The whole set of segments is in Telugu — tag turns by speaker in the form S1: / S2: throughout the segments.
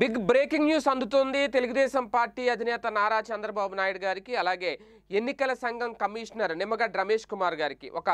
S1: బిగ్ బ్రేకింగ్ న్యూస్ అందుతుంది తెలుగుదేశం పార్టీ అధినేత నారా చంద్రబాబు నాయుడు గారికి అలాగే ఎన్నికల సంఘం కమిషనర్ నిమ్మగడ్డ రమేష్ కుమార్ గారికి ఒక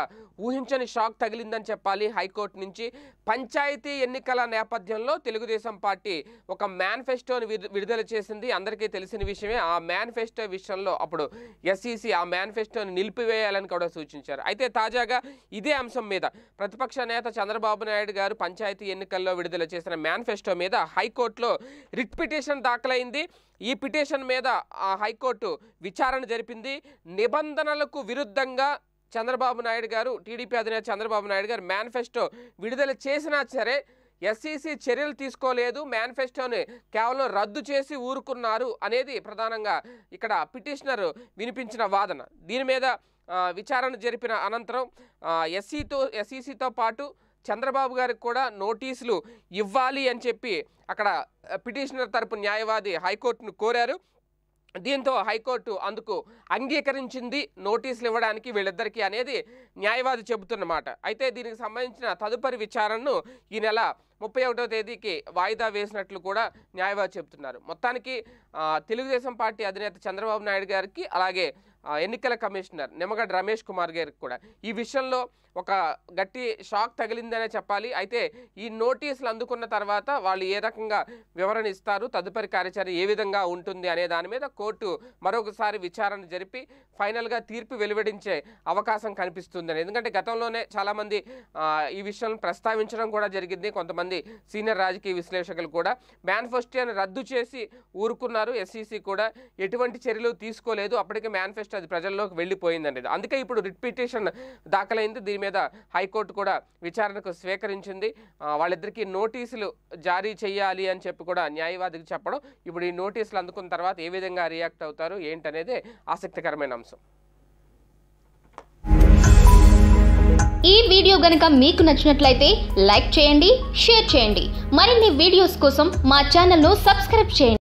S1: ఊహించని షాక్ తగిలిందని చెప్పాలి హైకోర్టు నుంచి పంచాయతీ ఎన్నికల నేపథ్యంలో తెలుగుదేశం పార్టీ ఒక మేనిఫెస్టోని విడుదల చేసింది అందరికీ తెలిసిన విషయమే ఆ మేనిఫెస్టో విషయంలో అప్పుడు ఎస్ఈసి ఆ మేనిఫెస్టోని నిలిపివేయాలని కూడా సూచించారు అయితే తాజాగా ఇదే అంశం మీద ప్రతిపక్ష నేత చంద్రబాబు నాయుడు గారు పంచాయతీ ఎన్నికల్లో విడుదల చేసిన మేనిఫెస్టో మీద హైకోర్టులో రిట్ పిటిషన్ దాఖలైంది ఈ పిటిషన్ మీద ఆ హైకోర్టు విచారణ జరిపింది నిబంధనలకు విరుద్ధంగా చంద్రబాబు నాయుడు గారు టీడీపీ అధినేత చంద్రబాబు నాయుడు గారు మేనిఫెస్టో విడుదల చేసినా సరే ఎస్సీసీ చర్యలు తీసుకోలేదు మేనిఫెస్టోని కేవలం రద్దు చేసి ఊరుకున్నారు అనేది ప్రధానంగా ఇక్కడ పిటిషనర్ వినిపించిన వాదన దీని మీద విచారణ జరిపిన అనంతరం ఎస్సీతో ఎస్సీసీతో పాటు చంద్రబాబు గారికి కూడా నోటీసులు ఇవ్వాలి అని చెప్పి అక్కడ పిటిషనర్ తరపు న్యాయవాది హైకోర్టును కోరారు దీంతో హైకోర్టు అందుకు అంగీకరించింది నోటీసులు ఇవ్వడానికి వీళ్ళిద్దరికీ అనేది న్యాయవాది చెబుతున్నమాట అయితే దీనికి సంబంధించిన తదుపరి విచారణను ఈ నెల ముప్పై ఒకటో తేదీకి వాయిదా వేసినట్లు కూడా న్యాయవాది చెబుతున్నారు మొత్తానికి తెలుగుదేశం పార్టీ అధినేత చంద్రబాబు నాయుడు గారికి అలాగే ఎన్నికల కమిషనర్ నిమ్మగడ్డ రమేష్ కుమార్ గారికి కూడా ఈ విషయంలో ఒక గట్టి షాక్ తగిలిందనే చెప్పాలి అయితే ఈ నోటీసులు అందుకున్న తర్వాత వాళ్ళు ఏ రకంగా వివరణ ఇస్తారు తదుపరి కార్యాచరణ ఏ విధంగా ఉంటుంది అనే దాని మీద కోర్టు మరొకసారి విచారణ జరిపి ఫైనల్గా తీర్పు వెలువడించే అవకాశం కనిపిస్తుంది ఎందుకంటే గతంలోనే చాలామంది ఈ విషయాలను ప్రస్తావించడం కూడా జరిగింది కొంతమంది సీనియర్ రాజకీయ విశ్లేషకులు కూడా మేనిఫెస్టోని రద్దు చేసి ఊరుకున్నారు ఎస్సీసీ కూడా ఎటువంటి చర్యలు తీసుకోలేదు అప్పటికే మేనిఫెస్టో అది ప్రజల్లోకి అనేది అందుకే ఇప్పుడు రిట్ పిటిషన్ దాఖలైంది దీని మీద హైకోర్టు కూడా విచారణకు స్వీకరించింది వాళ్ళిద్దరికీ నోటీసులు జారీ చేయాలి అని చెప్పి కూడా న్యాయవాదికి చెప్పడం ఇప్పుడు ఈ నోటీసులు అందుకున్న తర్వాత ఏ విధంగా రియాక్ట్ అవుతారు ఏంటనేది ఆసక్తికరమైన అంశం ఈ వీడియో గనుక మీకు నచ్చినట్లయితే లైక్ చేయండి షేర్ చేయండి మరిన్ని వీడియోస్ కోసం మా ఛానల్ను సబ్స్క్రైబ్ చేయండి